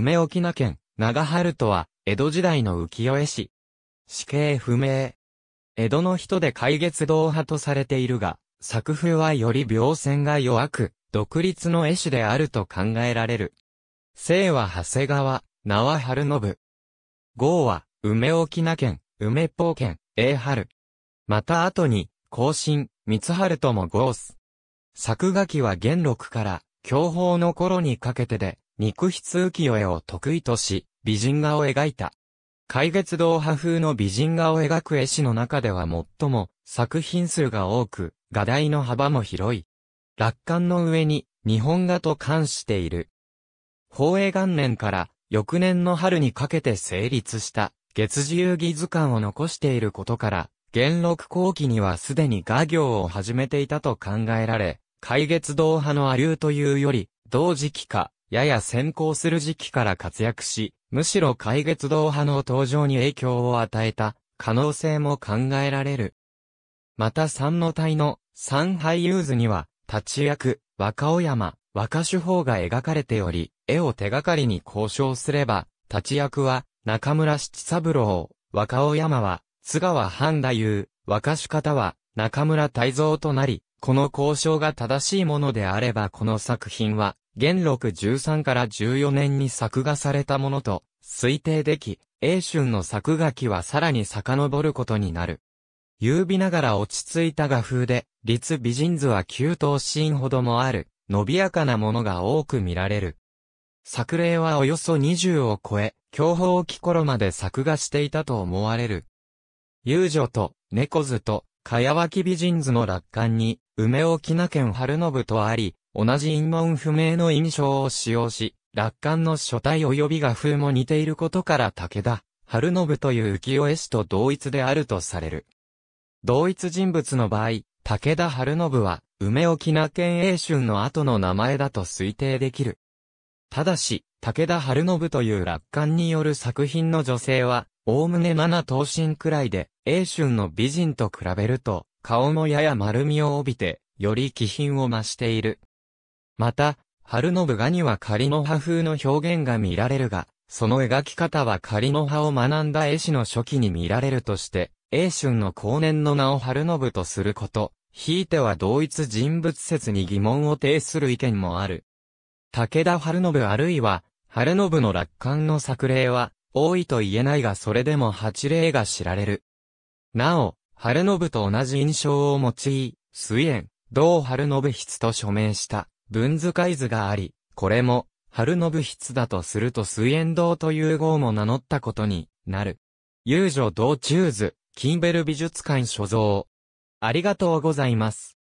梅沖縄県、長春とは、江戸時代の浮世絵師。死刑不明。江戸の人で海月堂派とされているが、作風はより描線が弱く、独立の絵師であると考えられる。姓は長谷川、名は春信。号は、梅沖縄県、梅坊県、永春。また後に、後進、三春とも号す。作画期は元禄から、享保の頃にかけてで、肉筆浮世絵を得意とし、美人画を描いた。海月堂派風の美人画を描く絵師の中では最も作品数が多く、画題の幅も広い。楽観の上に日本画と冠している。宝永元年から翌年の春にかけて成立した月自由義図鑑を残していることから、元禄後期にはすでに画業を始めていたと考えられ、海月堂派の阿流というより、同時期か、やや先行する時期から活躍し、むしろ海月堂派の登場に影響を与えた可能性も考えられる。また三の隊の三俳優図には、立ち役、若尾山、若手法が描かれており、絵を手がかりに交渉すれば、立ち役は中村七三郎、若尾山は津川半太夫、若手方は中村泰造となり、この交渉が正しいものであればこの作品は元禄13から14年に作画されたものと推定でき、英春の作画期はさらに遡ることになる。優美ながら落ち着いた画風で、立美人図は9等シーンほどもある、伸びやかなものが多く見られる。作例はおよそ20を超え、教法期頃まで作画していたと思われる。遊女と猫図とかやわき美人図の楽観に、梅沖縄県春信とあり、同じ陰門不明の印象を使用し、楽観の書体及び画風も似ていることから武田、春信という浮世絵師と同一であるとされる。同一人物の場合、武田春信は、梅沖縄県英春の後の名前だと推定できる。ただし、武田春信という楽観による作品の女性は、おおむね7頭身くらいで、英春の美人と比べると、顔もやや丸みを帯びて、より気品を増している。また、春の部画には仮の葉風の表現が見られるが、その描き方は仮の葉を学んだ絵師の初期に見られるとして、英春の後年の名を春信とすること、ひいては同一人物説に疑問を呈する意見もある。武田春信あるいは、春信の楽観の作例は、多いと言えないがそれでも八例が知られる。なお、春信と同じ印象を用い、水縁、同春信筆と署名した文図解図があり、これも、春信筆だとすると水縁堂という号も名乗ったことになる。遊女道中図、キンベル美術館所蔵。ありがとうございます。